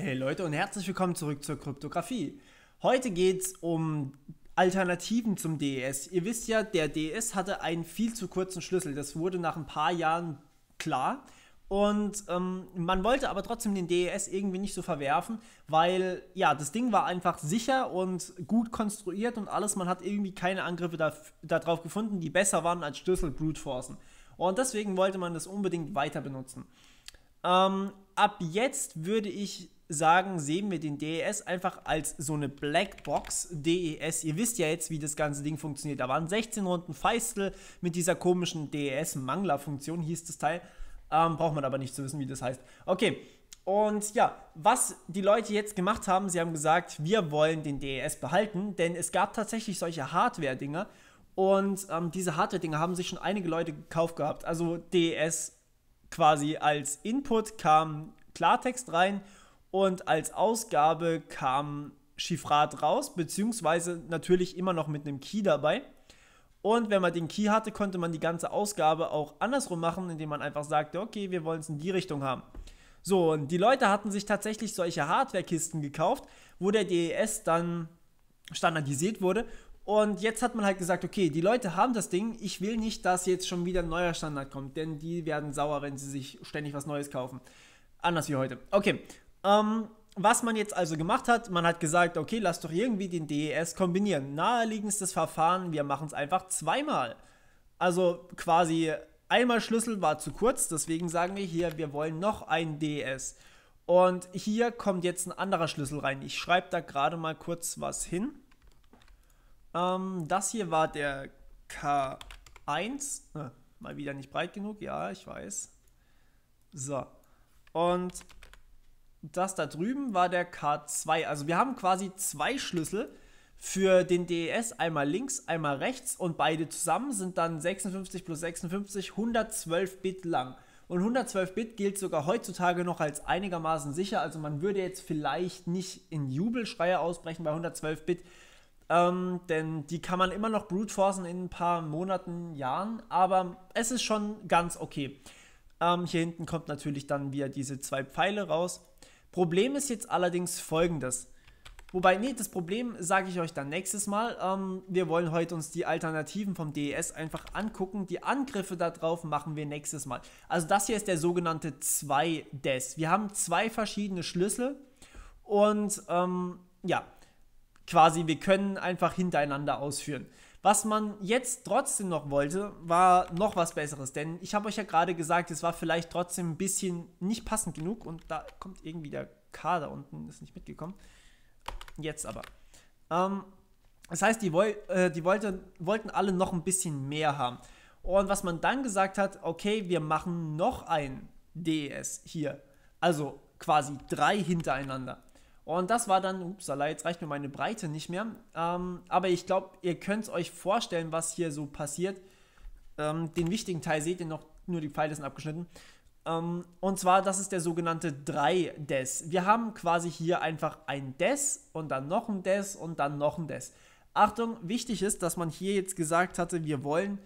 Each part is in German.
Hey Leute und herzlich willkommen zurück zur Kryptographie. Heute geht es um Alternativen zum DES. Ihr wisst ja, der DES hatte einen viel zu kurzen Schlüssel. Das wurde nach ein paar Jahren klar. Und ähm, man wollte aber trotzdem den DES irgendwie nicht so verwerfen, weil ja, das Ding war einfach sicher und gut konstruiert und alles. Man hat irgendwie keine Angriffe darauf da gefunden, die besser waren als Schlüssel Brute Forcen. Und deswegen wollte man das unbedingt weiter benutzen. Ähm, ab jetzt würde ich sagen, sehen wir den DES einfach als so eine Blackbox DES. Ihr wisst ja jetzt, wie das ganze Ding funktioniert. Da waren 16 Runden Feistel mit dieser komischen DES-Mangler-Funktion, hieß das Teil. Ähm, braucht man aber nicht zu wissen, wie das heißt. Okay, und ja, was die Leute jetzt gemacht haben, sie haben gesagt, wir wollen den DES behalten, denn es gab tatsächlich solche Hardware-Dinger und ähm, diese Hardware-Dinger haben sich schon einige Leute gekauft gehabt. Also DES quasi als Input kam Klartext rein und als Ausgabe kam Chiffrat raus, beziehungsweise natürlich immer noch mit einem Key dabei. Und wenn man den Key hatte, konnte man die ganze Ausgabe auch andersrum machen, indem man einfach sagte, okay, wir wollen es in die Richtung haben. So, und die Leute hatten sich tatsächlich solche Hardwarekisten gekauft, wo der DES dann standardisiert wurde. Und jetzt hat man halt gesagt, okay, die Leute haben das Ding, ich will nicht, dass jetzt schon wieder ein neuer Standard kommt, denn die werden sauer, wenn sie sich ständig was Neues kaufen. Anders wie heute. Okay, ähm, was man jetzt also gemacht hat, man hat gesagt, okay, lass doch irgendwie den DES kombinieren. Naheliegendstes Verfahren, wir machen es einfach zweimal. Also quasi einmal Schlüssel war zu kurz, deswegen sagen wir hier, wir wollen noch ein DES. Und hier kommt jetzt ein anderer Schlüssel rein. Ich schreibe da gerade mal kurz was hin. Ähm, das hier war der K1. Äh, mal wieder nicht breit genug, ja, ich weiß. So. Und das da drüben war der K2. Also wir haben quasi zwei Schlüssel für den DES, einmal links, einmal rechts und beide zusammen sind dann 56 plus 56 112 Bit lang. Und 112 Bit gilt sogar heutzutage noch als einigermaßen sicher. Also man würde jetzt vielleicht nicht in Jubelschreie ausbrechen bei 112 Bit, ähm, denn die kann man immer noch brute forcen in ein paar Monaten, Jahren, aber es ist schon ganz okay. Ähm, hier hinten kommt natürlich dann wieder diese zwei Pfeile raus. Problem ist jetzt allerdings folgendes. Wobei, nee, das Problem sage ich euch dann nächstes Mal. Ähm, wir wollen heute uns die Alternativen vom DES einfach angucken. Die Angriffe darauf machen wir nächstes Mal. Also das hier ist der sogenannte 2-DES. Wir haben zwei verschiedene Schlüssel und ähm, ja, quasi wir können einfach hintereinander ausführen. Was man jetzt trotzdem noch wollte, war noch was Besseres. Denn ich habe euch ja gerade gesagt, es war vielleicht trotzdem ein bisschen nicht passend genug. Und da kommt irgendwie der K da unten, ist nicht mitgekommen. Jetzt aber. Ähm, das heißt, die, woll äh, die wollte, wollten alle noch ein bisschen mehr haben. Und was man dann gesagt hat, okay, wir machen noch ein DES hier. Also quasi drei hintereinander. Und das war dann, upsala, jetzt reicht mir meine Breite nicht mehr. Ähm, aber ich glaube, ihr könnt euch vorstellen, was hier so passiert. Ähm, den wichtigen Teil seht ihr noch, nur die Pfeile sind abgeschnitten. Ähm, und zwar, das ist der sogenannte 3-Des. Wir haben quasi hier einfach ein Des und dann noch ein Des und dann noch ein Des. Achtung, wichtig ist, dass man hier jetzt gesagt hatte, wir wollen,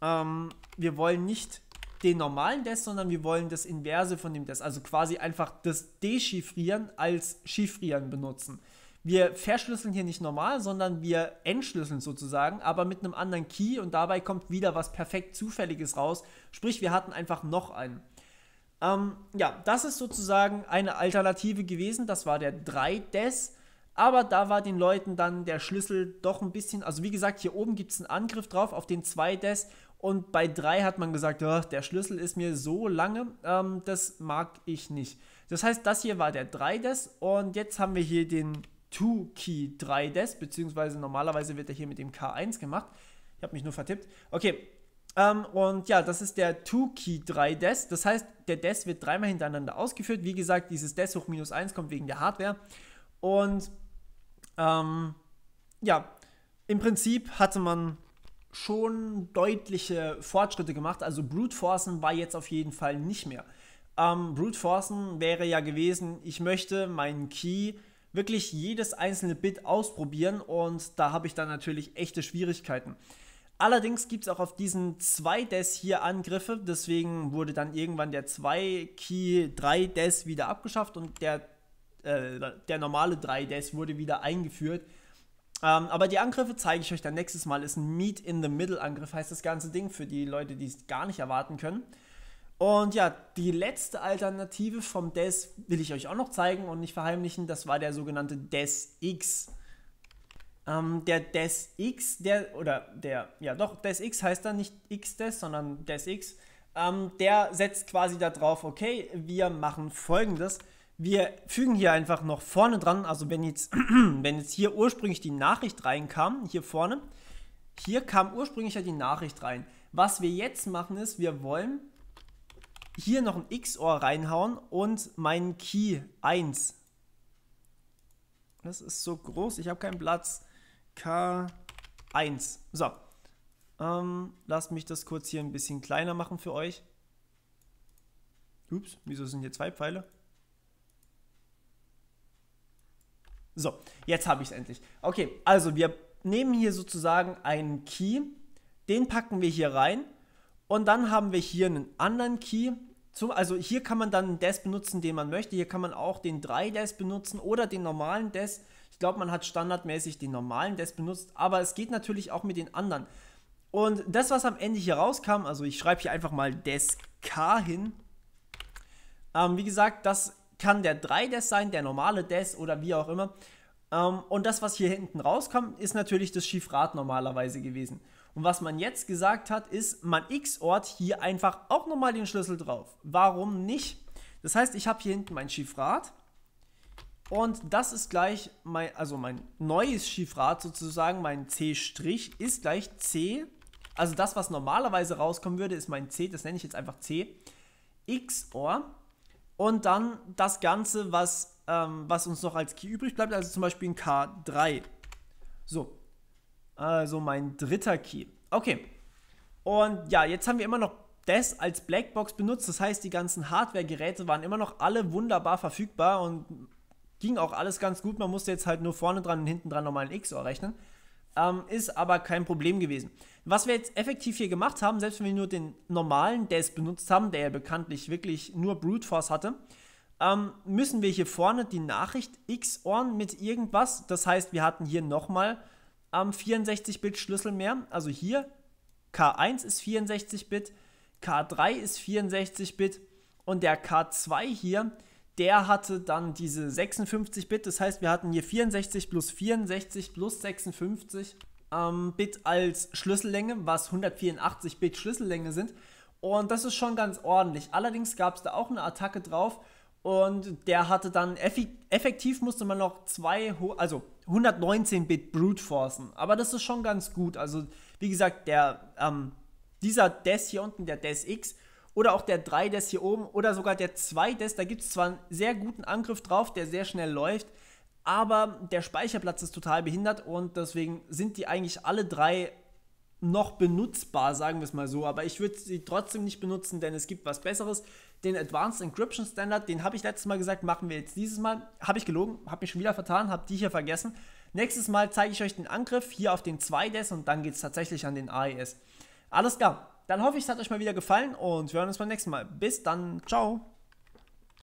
ähm, wir wollen nicht den normalen Des, sondern wir wollen das Inverse von dem Des, also quasi einfach das Dechiffrieren als Chiffrieren benutzen. Wir verschlüsseln hier nicht normal, sondern wir entschlüsseln sozusagen, aber mit einem anderen Key und dabei kommt wieder was perfekt Zufälliges raus. Sprich, wir hatten einfach noch einen. Ähm, ja, das ist sozusagen eine Alternative gewesen. Das war der 3-Des. Aber da war den Leuten dann der Schlüssel doch ein bisschen. Also wie gesagt, hier oben gibt es einen Angriff drauf auf den 2 Des. Und bei 3 hat man gesagt, oh, der Schlüssel ist mir so lange. Ähm, das mag ich nicht. Das heißt, das hier war der 3 Des. Und jetzt haben wir hier den 2-Key 3 Des. Beziehungsweise normalerweise wird er hier mit dem K1 gemacht. Ich habe mich nur vertippt. Okay. Ähm, und ja, das ist der 2-Key 3 Des. Das heißt, der Des wird dreimal hintereinander ausgeführt. Wie gesagt, dieses Des hoch minus 1 kommt wegen der Hardware. Und ähm, ja, im Prinzip hatte man schon deutliche Fortschritte gemacht. Also Brute Forcen war jetzt auf jeden Fall nicht mehr. Ähm, Brute Forcen wäre ja gewesen, ich möchte meinen Key wirklich jedes einzelne Bit ausprobieren und da habe ich dann natürlich echte Schwierigkeiten. Allerdings gibt es auch auf diesen 2-Des hier Angriffe, deswegen wurde dann irgendwann der 2-Key 3-Des wieder abgeschafft und der äh, der normale 3DS wurde wieder eingeführt. Ähm, aber die Angriffe zeige ich euch dann nächstes Mal. Ist ein Meet in the Middle Angriff, heißt das ganze Ding für die Leute, die es gar nicht erwarten können. Und ja, die letzte Alternative vom DES will ich euch auch noch zeigen und nicht verheimlichen. Das war der sogenannte DES X. Ähm, der DES X, der, oder der, ja doch, DES X heißt dann nicht X-DES, sondern DES X. Ähm, der setzt quasi darauf, okay, wir machen folgendes. Wir fügen hier einfach noch vorne dran, also wenn jetzt, wenn jetzt hier ursprünglich die Nachricht reinkam, hier vorne, hier kam ursprünglich ja die Nachricht rein. Was wir jetzt machen ist, wir wollen hier noch ein XOR reinhauen und meinen Key 1. Das ist so groß, ich habe keinen Platz. K1. So. Ähm, lasst mich das kurz hier ein bisschen kleiner machen für euch. Ups, wieso sind hier zwei Pfeile? So, jetzt habe ich es endlich. Okay, also wir nehmen hier sozusagen einen Key, den packen wir hier rein und dann haben wir hier einen anderen Key. Zum, also hier kann man dann einen Des benutzen, den man möchte. Hier kann man auch den 3-Des benutzen oder den normalen Des. Ich glaube, man hat standardmäßig den normalen Des benutzt, aber es geht natürlich auch mit den anderen. Und das, was am Ende hier rauskam, also ich schreibe hier einfach mal Des K hin. Ähm, wie gesagt, das kann der 3-Des sein, der normale Des oder wie auch immer. Ähm, und das, was hier hinten rauskommt, ist natürlich das Chiffrat normalerweise gewesen. Und was man jetzt gesagt hat, ist, man x-ort hier einfach auch nochmal den Schlüssel drauf. Warum nicht? Das heißt, ich habe hier hinten mein Chiffrat und das ist gleich mein, also mein neues Chiffrat sozusagen, mein C' ist gleich C, also das, was normalerweise rauskommen würde, ist mein C, das nenne ich jetzt einfach C, XOR und dann das Ganze, was, ähm, was uns noch als Key übrig bleibt, also zum Beispiel ein K3. So, also mein dritter Key. Okay. Und ja, jetzt haben wir immer noch das als Blackbox benutzt. Das heißt, die ganzen Hardware-Geräte waren immer noch alle wunderbar verfügbar und ging auch alles ganz gut. Man musste jetzt halt nur vorne dran und hinten dran nochmal ein XOR rechnen. Ähm, ist aber kein Problem gewesen. Was wir jetzt effektiv hier gemacht haben, selbst wenn wir nur den normalen Des benutzt haben, der ja bekanntlich wirklich nur Brute Force hatte, ähm, müssen wir hier vorne die Nachricht XORN mit irgendwas, das heißt, wir hatten hier nochmal ähm, 64-Bit-Schlüssel mehr, also hier K1 ist 64-Bit, K3 ist 64-Bit und der K2 hier ist der hatte dann diese 56-Bit, das heißt, wir hatten hier 64 plus 64 plus 56 ähm, Bit als Schlüssellänge, was 184 Bit Schlüssellänge sind. Und das ist schon ganz ordentlich. Allerdings gab es da auch eine Attacke drauf und der hatte dann effektiv musste man noch zwei, also 119 Bit Brute Forcen. Aber das ist schon ganz gut. Also wie gesagt, der ähm, dieser Des hier unten, der Des X, oder auch der 3-Des hier oben oder sogar der 2-Des. Da gibt es zwar einen sehr guten Angriff drauf, der sehr schnell läuft, aber der Speicherplatz ist total behindert und deswegen sind die eigentlich alle drei noch benutzbar, sagen wir es mal so. Aber ich würde sie trotzdem nicht benutzen, denn es gibt was Besseres. Den Advanced Encryption Standard, den habe ich letztes Mal gesagt, machen wir jetzt dieses Mal. Habe ich gelogen, habe mich schon wieder vertan, habe die hier vergessen. Nächstes Mal zeige ich euch den Angriff hier auf den 2DES und dann geht es tatsächlich an den AES. Alles klar, dann hoffe ich, es hat euch mal wieder gefallen und wir hören uns beim nächsten Mal. Bis dann. Ciao.